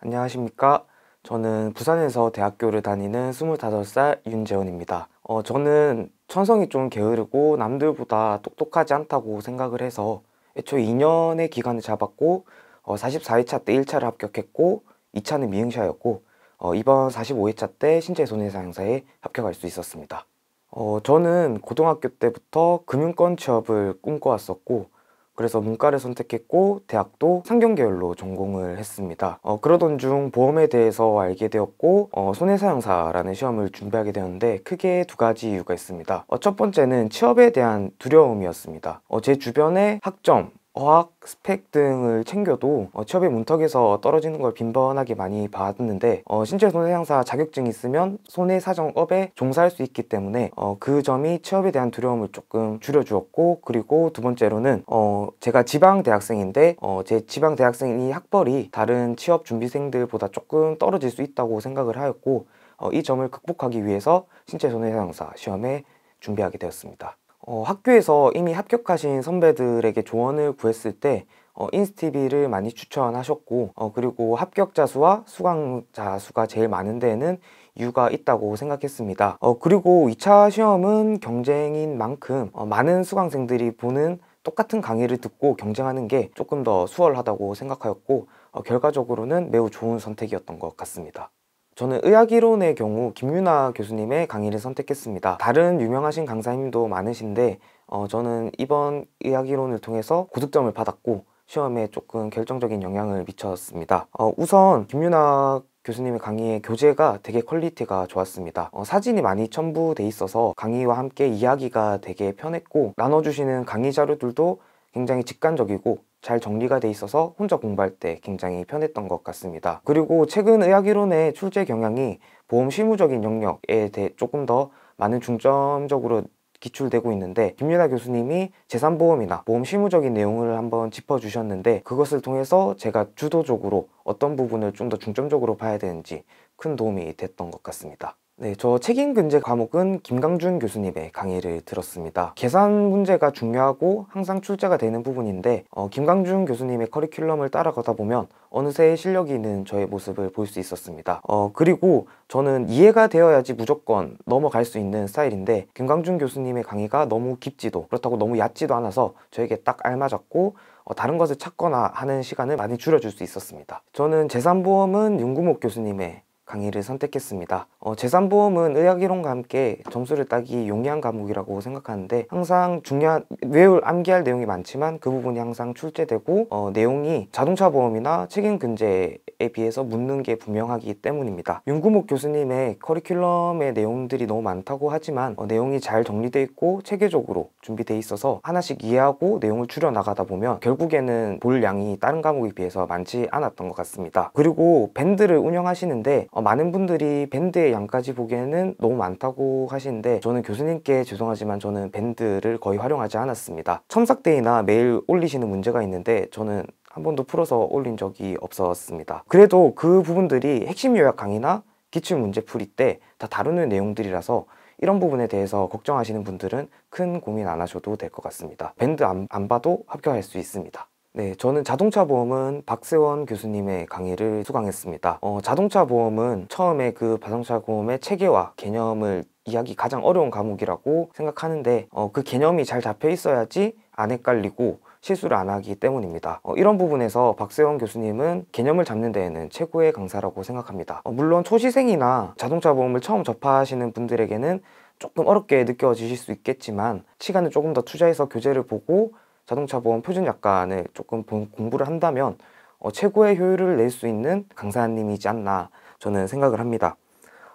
안녕하십니까. 저는 부산에서 대학교를 다니는 25살 윤재원입니다. 어, 저는 천성이 좀 게으르고 남들보다 똑똑하지 않다고 생각을 해서 애초 2년의 기간을 잡았고 어, 44회차 때 1차를 합격했고 2차는 미응시였고 어, 이번 45회차 때 신체 손해사 행사에 합격할 수 있었습니다. 어, 저는 고등학교 때부터 금융권 취업을 꿈꿔왔었고 그래서 문과를 선택했고 대학도 상경계열로 전공을 했습니다. 어, 그러던 중 보험에 대해서 알게 되었고 어, 손해사용사라는 시험을 준비하게 되었는데 크게 두 가지 이유가 있습니다. 어, 첫 번째는 취업에 대한 두려움이었습니다. 어, 제 주변에 학점 어학 스펙 등을 챙겨도 어, 취업의 문턱에서 떨어지는 걸 빈번하게 많이 봤는데 어, 신체 손해상사 자격증이 있으면 손해사정업에 종사할 수 있기 때문에 어, 그 점이 취업에 대한 두려움을 조금 줄여주었고 그리고 두 번째로는 어, 제가 지방 대학생인데 어, 제 지방 대학생이 학벌이 다른 취업 준비생들보다 조금 떨어질 수 있다고 생각을 하였고 어, 이 점을 극복하기 위해서 신체 손해상사 시험에 준비하게 되었습니다. 어, 학교에서 이미 합격하신 선배들에게 조언을 구했을 때 어, 인스티비를 많이 추천하셨고 어, 그리고 합격자 수와 수강자 수가 제일 많은 데에는 이유가 있다고 생각했습니다. 어, 그리고 2차 시험은 경쟁인 만큼 어, 많은 수강생들이 보는 똑같은 강의를 듣고 경쟁하는 게 조금 더 수월하다고 생각하였고 어, 결과적으로는 매우 좋은 선택이었던 것 같습니다. 저는 의학이론의 경우 김윤아 교수님의 강의를 선택했습니다. 다른 유명하신 강사님도 많으신데 어, 저는 이번 의학이론을 통해서 고득점을 받았고 시험에 조금 결정적인 영향을 미쳤습니다. 어, 우선 김윤아 교수님의 강의의 교재가 되게 퀄리티가 좋았습니다. 어, 사진이 많이 첨부돼 있어서 강의와 함께 이야기가 되게 편했고 나눠주시는 강의 자료들도 굉장히 직관적이고 잘 정리가 돼 있어서 혼자 공부할 때 굉장히 편했던 것 같습니다. 그리고 최근 의학이론의 출제 경향이 보험 실무적인 영역에 대해 조금 더 많은 중점적으로 기출되고 있는데 김윤나 교수님이 재산보험이나 보험 실무적인 내용을 한번 짚어주셨는데 그것을 통해서 제가 주도적으로 어떤 부분을 좀 더 중점적으로 봐야 되는지 큰 도움이 됐던 것 같습니다. 네, 저 책임 근제 과목은 김강준 교수님의 강의를 들었습니다. 계산 문제가 중요하고 항상 출제가 되는 부분인데 어, 김강준 교수님의 커리큘럼을 따라가다 보면 어느새 실력이 있는 저의 모습을 볼 수 있었습니다. 어, 그리고 저는 이해가 되어야지 무조건 넘어갈 수 있는 스타일인데 김강준 교수님의 강의가 너무 깊지도 그렇다고 너무 얕지도 않아서 저에게 딱 알맞았고 어, 다른 것을 찾거나 하는 시간을 많이 줄여줄 수 있었습니다. 저는 재산보험은 윤구목 교수님의 강의를 선택했습니다. 어, 재산보험은 의학이론과 함께 점수를 따기 용이한 과목이라고 생각하는데 항상 중요한 외울 암기할 내용이 많지만 그 부분이 항상 출제되고 어, 내용이 자동차 보험이나 책임 근제에 대학에 비해서 묻는 게 분명하기 때문입니다. 윤구목 교수님의 커리큘럼의 내용들이 너무 많다고 하지만 어, 내용이 잘 정리돼 있고 체계적으로 준비돼 있어서 하나씩 이해하고 내용을 줄여나가다 보면 결국에는 볼 양이 다른 과목에 비해서 많지 않았던 것 같습니다. 그리고 밴드를 운영하시는데 어, 많은 분들이 밴드의 양까지 보기에는 너무 많다고 하시는데 저는 교수님께 죄송하지만 저는 밴드를 거의 활용하지 않았습니다. 첨삭대이나 매일 올리시는 문제가 있는데 저는 한 번도 풀어서 올린 적이 없었습니다. 그래도 그 부분들이 핵심 요약 강의나 기출 문제 풀이 때 다 다루는 내용들이라서 이런 부분에 대해서 걱정하시는 분들은 큰 고민 안 하셔도 될 것 같습니다. 밴드 안, 안 봐도 합격할 수 있습니다. 네, 저는 자동차 보험은 박세원 교수님의 강의를 수강했습니다. 어, 자동차 보험은 처음에 그 자동차 보험의 체계와 개념을 이야기 가장 어려운 과목이라고 생각하는데 어, 그 개념이 잘 잡혀 있어야지 안 헷갈리고 실수를 안 하기 때문입니다. 어, 이런 부분에서 박세원 교수님은 개념을 잡는 데에는 최고의 강사라고 생각합니다. 어, 물론 초시생이나 자동차 보험을 처음 접하시는 분들에게는 조금 어렵게 느껴지실 수 있겠지만 시간을 조금 더 투자해서 교재를 보고 자동차 보험 표준 약관을 조금 공부를 한다면 어, 최고의 효율을 낼 수 있는 강사님이지 않나 저는 생각을 합니다.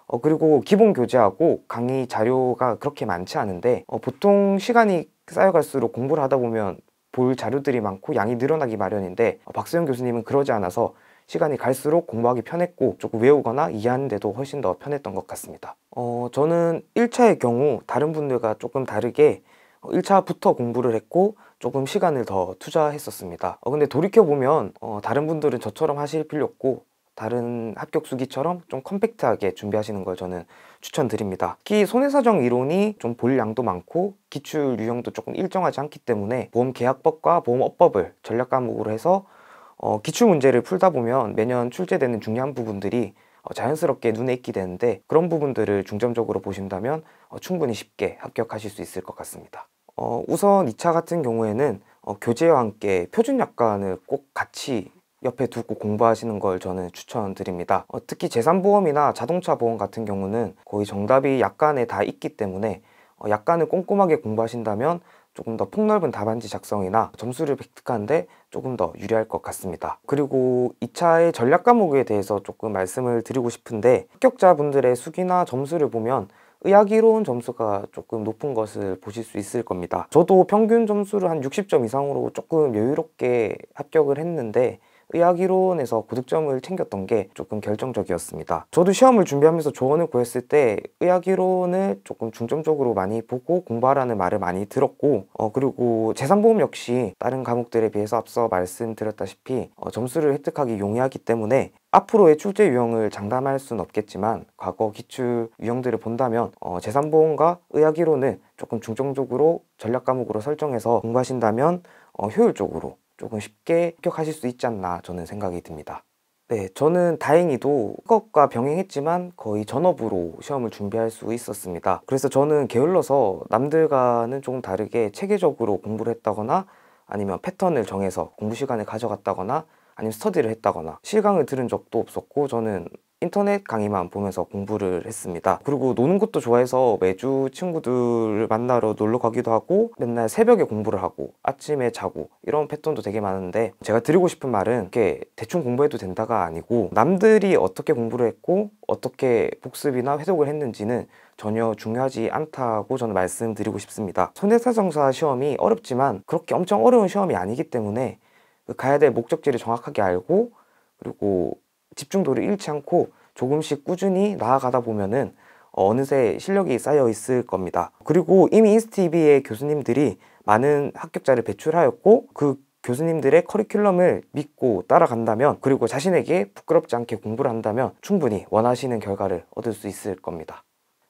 어, 그리고 기본 교재하고 강의 자료가 그렇게 많지 않은데 어, 보통 시간이 쌓여갈수록 공부를 하다 보면 볼 자료들이 많고 양이 늘어나기 마련인데 어, 박수영 교수님은 그러지 않아서 시간이 갈수록 공부하기 편했고 조금 외우거나 이해하는데도 훨씬 더 편했던 것 같습니다. 어, 저는 1차의 경우 다른 분들과 조금 다르게 1차부터 어, 공부를 했고 조금 시간을 더 투자했었습니다. 어, 근데 돌이켜보면 어, 다른 분들은 저처럼 하실 필요 없고 다른 합격 수기처럼 좀 컴팩트하게 준비하시는 걸 저는 추천드립니다. 특히 손해사정 이론이 좀 볼 양도 많고 기출 유형도 조금 일정하지 않기 때문에 보험계약법과 보험업법을 전략 과목으로 해서 어, 기출 문제를 풀다 보면 매년 출제되는 중요한 부분들이 어, 자연스럽게 눈에 익게 되는데 그런 부분들을 중점적으로 보신다면 어, 충분히 쉽게 합격하실 수 있을 것 같습니다. 어, 우선 2차 같은 경우에는 어, 교재와 함께 표준약관을 꼭 같이 옆에 두고 공부하시는 걸 저는 추천드립니다. 어, 특히 재산보험이나 자동차 보험 같은 경우는 거의 정답이 약간에 다 있기 때문에 어, 약간을 꼼꼼하게 공부하신다면 조금 더 폭넓은 답안지 작성이나 점수를 획득하는데 조금 더 유리할 것 같습니다. 그리고 2차의 전략 과목에 대해서 조금 말씀을 드리고 싶은데 합격자분들의 수기나 점수를 보면 의학이로운 점수가 조금 높은 것을 보실 수 있을 겁니다. 저도 평균 점수를 한 60점 이상으로 조금 여유롭게 합격을 했는데 의학이론에서 고득점을 챙겼던 게 조금 결정적이었습니다. 저도 시험을 준비하면서 조언을 구했을 때 의학이론을 조금 중점적으로 많이 보고 공부하라는 말을 많이 들었고 어, 그리고 재산보험 역시 다른 과목들에 비해서 앞서 말씀드렸다시피 어, 점수를 획득하기 용이하기 때문에 앞으로의 출제 유형을 장담할 수는 없겠지만 과거 기출 유형들을 본다면 어, 재산보험과 의학이론을 조금 중점적으로 전략 과목으로 설정해서 공부하신다면 어, 효율적으로 조금 쉽게 합격하실 수 있지 않나 저는 생각이 듭니다. 네, 저는 다행히도 학업과 병행했지만 거의 전업으로 시험을 준비할 수 있었습니다. 그래서 저는 게을러서 남들과는 조금 다르게 체계적으로 공부를 했다거나 아니면 패턴을 정해서 공부 시간을 가져갔다거나 아니면 스터디를 했다거나 실강을 들은 적도 없었고 저는 인터넷 강의만 보면서 공부를 했습니다. 그리고 노는 것도 좋아해서 매주 친구들을 만나러 놀러 가기도 하고 맨날 새벽에 공부를 하고 아침에 자고 이런 패턴도 되게 많은데 제가 드리고 싶은 말은 이렇게 대충 공부해도 된다가 아니고 남들이 어떻게 공부를 했고 어떻게 복습이나 회독을 했는지는 전혀 중요하지 않다고 저는 말씀드리고 싶습니다. 손해사정사 시험이 어렵지만 그렇게 엄청 어려운 시험이 아니기 때문에 그 가야 될 목적지를 정확하게 알고 그리고 집중도를 잃지 않고 조금씩 꾸준히 나아가다 보면은 어느새 실력이 쌓여 있을 겁니다. 그리고 이미 인스티비의 교수님들이 많은 합격자를 배출하였고 그 교수님들의 커리큘럼을 믿고 따라간다면 그리고 자신에게 부끄럽지 않게 공부를 한다면 충분히 원하시는 결과를 얻을 수 있을 겁니다.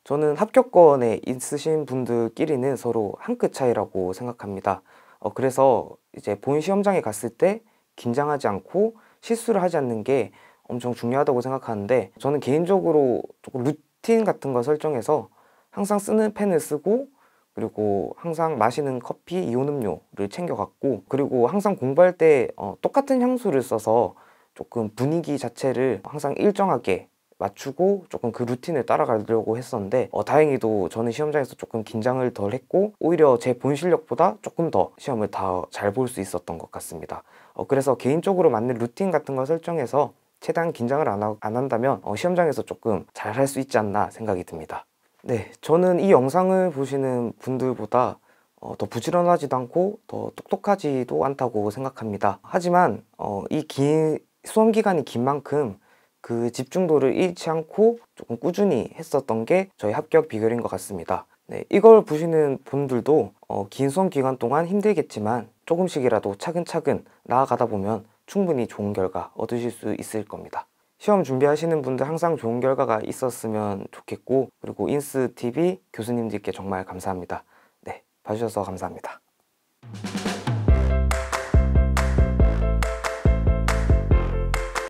저는 합격권에 있으신 분들끼리는 서로 한 끗 차이라고 생각합니다. 어, 그래서 이제 본 시험장에 갔을 때 긴장하지 않고 실수를 하지 않는 게 엄청 중요하다고 생각하는데 저는 개인적으로 조금 루틴 같은 거 설정해서 항상 쓰는 펜을 쓰고 그리고 항상 마시는 커피, 이온 음료를 챙겨 갖고 그리고 항상 공부할 때 어, 똑같은 향수를 써서 조금 분위기 자체를 항상 일정하게 맞추고 조금 그 루틴을 따라가려고 했었는데 어, 다행히도 저는 시험장에서 조금 긴장을 덜 했고 오히려 제 본 실력보다 조금 더 시험을 더 잘 볼 수 있었던 것 같습니다. 어, 그래서 개인적으로 맞는 루틴 같은 걸 설정해서 최대한 긴장을 안, 하, 안 한다면 어, 시험장에서 조금 잘할수 있지 않나 생각이 듭니다. 네, 저는 이 영상을 보시는 분들보다 어, 더 부지런하지도 않고 더 똑똑하지도 않다고 생각합니다. 하지만 어, 이 긴 수험 기간이 긴 만큼 그 집중도를 잃지 않고 조금 꾸준히 했었던 게 저희 합격 비결인 것 같습니다. 네, 이걸 보시는 분들도 어, 긴 수험 기간 동안 힘들겠지만 조금씩이라도 차근차근 나아가다 보면 충분히 좋은 결과 얻으실 수 있을 겁니다. 시험 준비하시는 분들 항상 좋은 결과가 있었으면 좋겠고 그리고 인스TV 교수님들께 정말 감사합니다. 네, 봐주셔서 감사합니다.